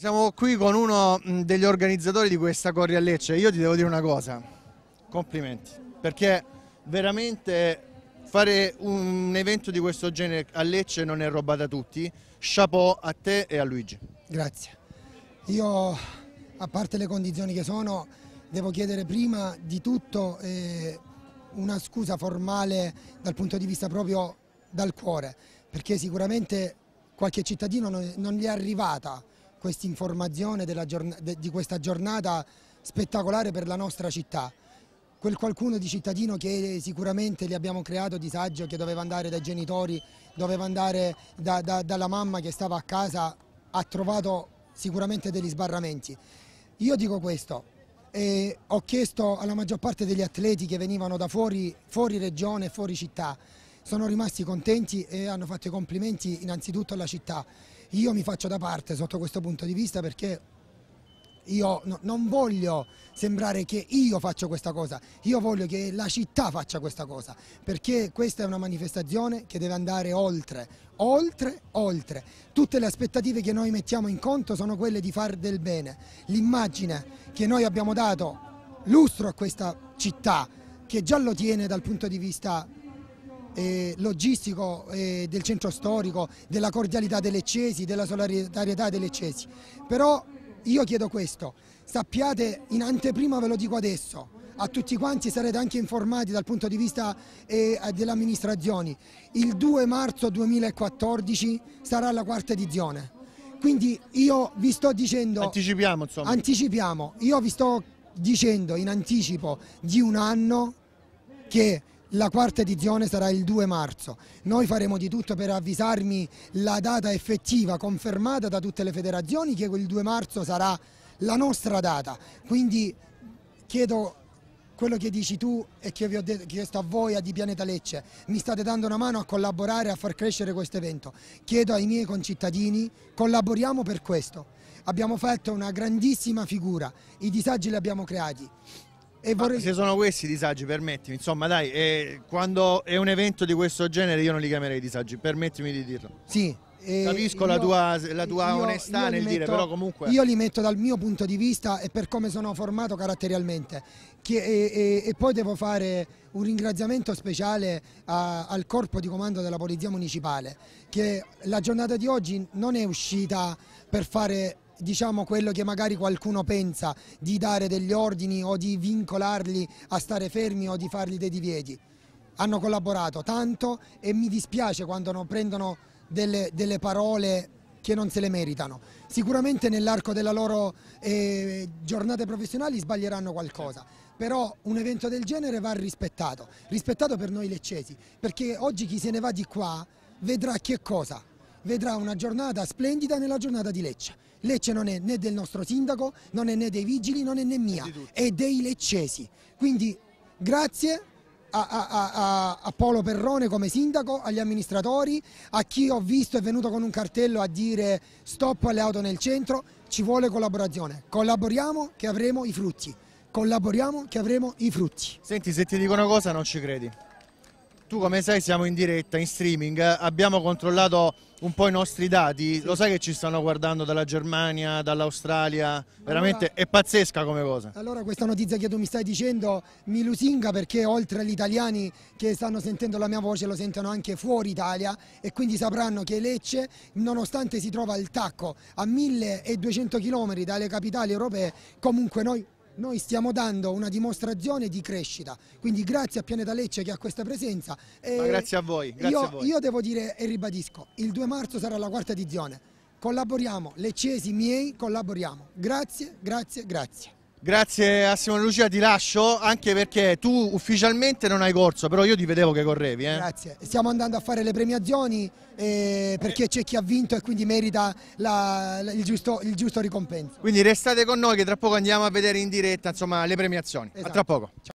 Siamo qui con uno mm, degli organizzatori di questa Corri a Lecce. Io ti devo dire una cosa, complimenti, perché veramente fare un evento di questo genere a Lecce non è roba da tutti. Chapeau a te e a Luigi. Grazie. Io, a parte le condizioni che sono, devo chiedere prima di tutto eh, una scusa formale dal punto di vista proprio dal cuore, perché sicuramente qualche cittadino non, non gli è arrivata questa informazione di questa giornata spettacolare per la nostra città. Quel qualcuno di cittadino che sicuramente gli abbiamo creato disagio, che doveva andare dai genitori, doveva andare da, da, dalla mamma che stava a casa, ha trovato sicuramente degli sbarramenti. Io dico questo, eh, ho chiesto alla maggior parte degli atleti che venivano da fuori, fuori regione, fuori città, sono rimasti contenti e hanno fatto i complimenti innanzitutto alla città. Io mi faccio da parte sotto questo punto di vista perché io no, non voglio sembrare che io faccio questa cosa, io voglio che la città faccia questa cosa, perché questa è una manifestazione che deve andare oltre, oltre, oltre. Tutte le aspettative che noi mettiamo in conto sono quelle di far del bene. L'immagine che noi abbiamo dato lustro a questa città, che già lo tiene dal punto di vista eh, logistico eh, del centro storico, della cordialità delle Cesi, della solidarietà delle Cesi. Però io chiedo questo, sappiate in anteprima, ve lo dico adesso, a tutti quanti sarete anche informati dal punto di vista eh, delle amministrazioni, il 2 marzo 2014 sarà la quarta edizione. Quindi io vi sto dicendo... Anticipiamo insomma. Anticipiamo, io vi sto dicendo in anticipo di un anno che la quarta edizione sarà il 2 marzo. Noi faremo di tutto per avvisarmi la data effettiva confermata da tutte le federazioni che il 2 marzo sarà la nostra data. Quindi chiedo quello che dici tu e che vi ho chiesto a voi a Di Pianeta Lecce, mi state dando una mano a collaborare, a far crescere questo evento. Chiedo ai miei concittadini, collaboriamo per questo. Abbiamo fatto una grandissima figura, i disagi li abbiamo creati. E vorrei... se sono questi i disagi, permettimi, insomma dai, eh, quando è un evento di questo genere io non li chiamerei disagi, permettimi di dirlo. Sì. Eh, Capisco la tua, la tua io, onestà io nel metto, dire, però comunque... Io li metto dal mio punto di vista e per come sono formato caratterialmente. Che, e, e, e, poi devo fare un ringraziamento speciale a, al corpo di comando della Polizia Municipale, che la giornata di oggi non è uscita per fare diciamo quello che magari qualcuno pensa di dare degli ordini o di vincolarli a stare fermi o di fargli dei divieti. Hanno collaborato tanto e mi dispiace quando non prendono delle, delle parole che non se le meritano. Sicuramente nell'arco della loro eh, giornate professionali sbaglieranno qualcosa, però un evento del genere va rispettato, rispettato per noi leccesi, perché oggi chi se ne va di qua vedrà che cosa? Vedrà una giornata splendida nella giornata di Lecce. Lecce non è né del nostro sindaco, non è né dei vigili, non è né mia, è, è dei leccesi. Quindi grazie a, a, a, a, Paolo Perrone come sindaco, agli amministratori, a chi ho visto è venuto con un cartello a dire stop alle auto nel centro, ci vuole collaborazione. Collaboriamo che avremo i frutti. Collaboriamo che avremo i frutti. Senti, se ti dico una cosa non ci credi tu come sai siamo in diretta, in streaming, abbiamo controllato un po' i nostri dati, sì. lo sai che ci stanno guardando dalla Germania, dall'Australia, allora, veramente è pazzesca come cosa. Allora questa notizia che tu mi stai dicendo mi lusinga perché oltre agli italiani che stanno sentendo la mia voce lo sentono anche fuori Italia e quindi sapranno che Lecce nonostante si trova al tacco a 1200 km dalle capitali europee comunque noi noi stiamo dando una dimostrazione di crescita, quindi grazie a Pianeta Lecce che ha questa presenza. grazie, a voi, grazie io, a voi, io, devo dire e ribadisco, il 2 marzo sarà la quarta edizione, collaboriamo, leccesi miei collaboriamo, grazie, grazie, grazie. Grazie a Simone Lucia, ti lascio anche perché tu ufficialmente non hai corso, però io ti vedevo che correvi. Eh. Grazie, stiamo andando a fare le premiazioni eh, perché c'è chi ha vinto e quindi merita la, la, il, giusto, il, giusto, ricompenso. Quindi restate con noi che tra poco andiamo a vedere in diretta insomma, le premiazioni. Esatto. A tra esatto. poco. Ciao.